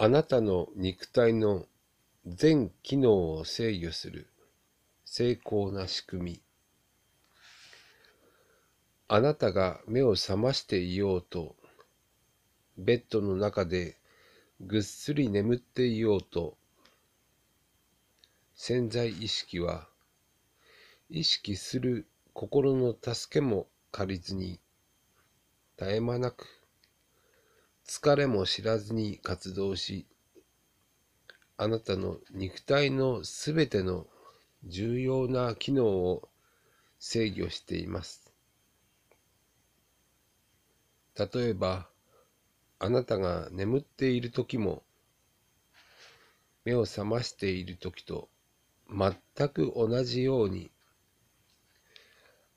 あなたの肉体の全機能を制御する精巧な仕組みあなたが目を覚ましていようとベッドの中でぐっすり眠っていようと潜在意識は意識する心の助けも借りずに絶え間なく疲れも知らずに活動し、あなたの肉体のすべての重要な機能を制御しています。例えば、あなたが眠っている時も、目を覚ましている時と全く同じように、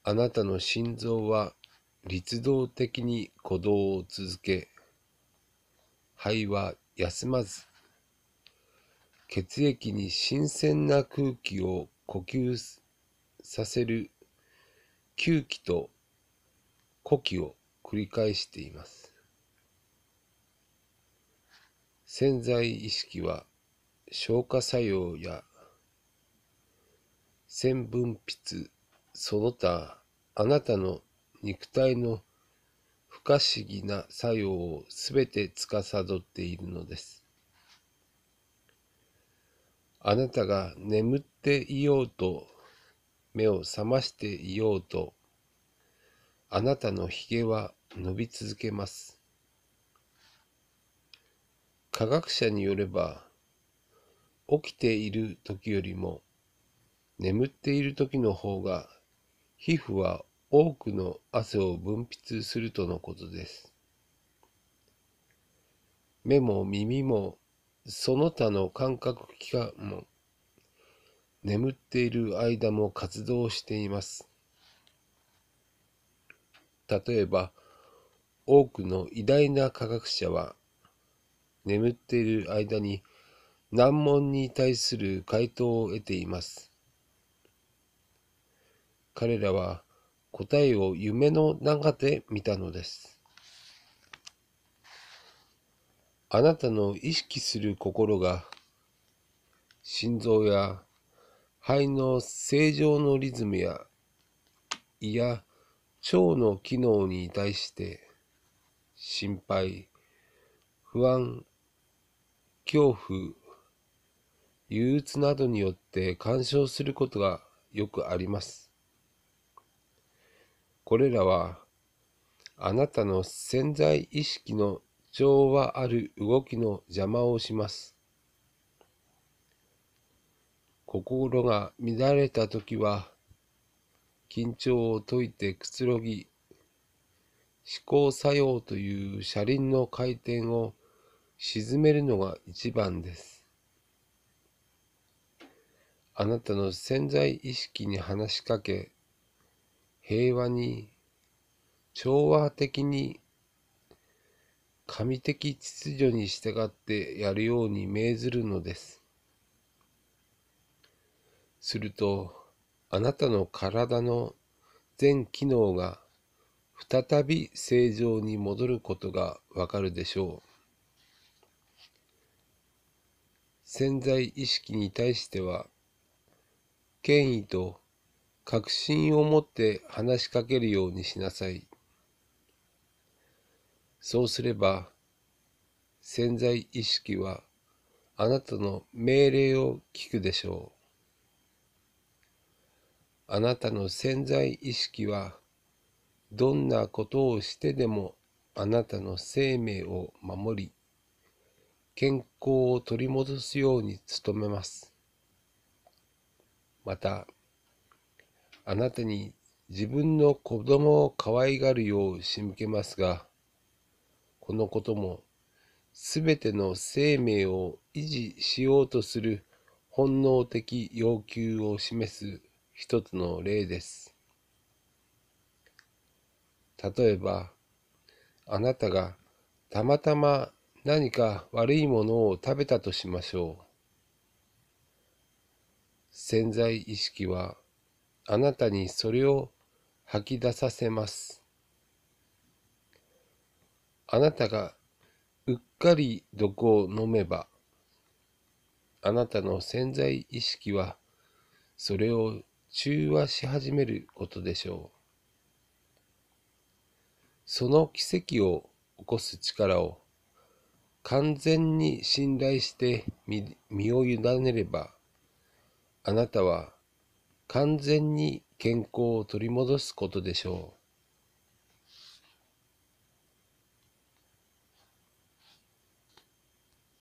あなたの心臓は律動的に鼓動を続け、肺は休まず血液に新鮮な空気を呼吸させる吸気と呼気を繰り返しています潜在意識は消化作用や線分泌その他あなたの肉体の不可思議な作用を全て司っているのです。あなたが眠っていようと目を覚ましていようとあなたのひげは伸び続けます。科学者によれば起きている時よりも眠っている時の方が皮膚は多くの汗を分泌するとのことです。目も耳もその他の感覚器官も眠っている間も活動しています。例えば多くの偉大な科学者は眠っている間に難問に対する回答を得ています。彼らは答えを夢の中で見たのです。あなたの意識する心が心臓や肺の正常のリズムや胃や腸の機能に対して心配、不安、恐怖、憂鬱などによって干渉することがよくあります。これらはあなたの潜在意識の調和ある動きの邪魔をします。心が乱れた時は緊張を解いてくつろぎ思考作用という車輪の回転を沈めるのが一番です。あなたの潜在意識に話しかけ平和に、調和的に、神的秩序に従ってやるように命ずるのです。すると、あなたの体の全機能が再び正常に戻ることがわかるでしょう。潜在意識に対しては、権威と確信を持って話しかけるようにしなさい。そうすれば、潜在意識はあなたの命令を聞くでしょう。あなたの潜在意識はどんなことをしてでもあなたの生命を守り、健康を取り戻すように努めます。また、あなたに自分の子供を可愛がるよう仕向けますが、このことも、すべての生命を維持しようとする本能的要求を示す一つの例です。例えば、あなたがたまたま何か悪いものを食べたとしましょう。潜在意識はあなたにそれを吐き出させます。あなたがうっかり毒を飲めば、あなたの潜在意識はそれを中和し始めることでしょう。その奇跡を起こす力を完全に信頼して身を委ねれば、あなたは完全に健康を取り戻すことでしょう。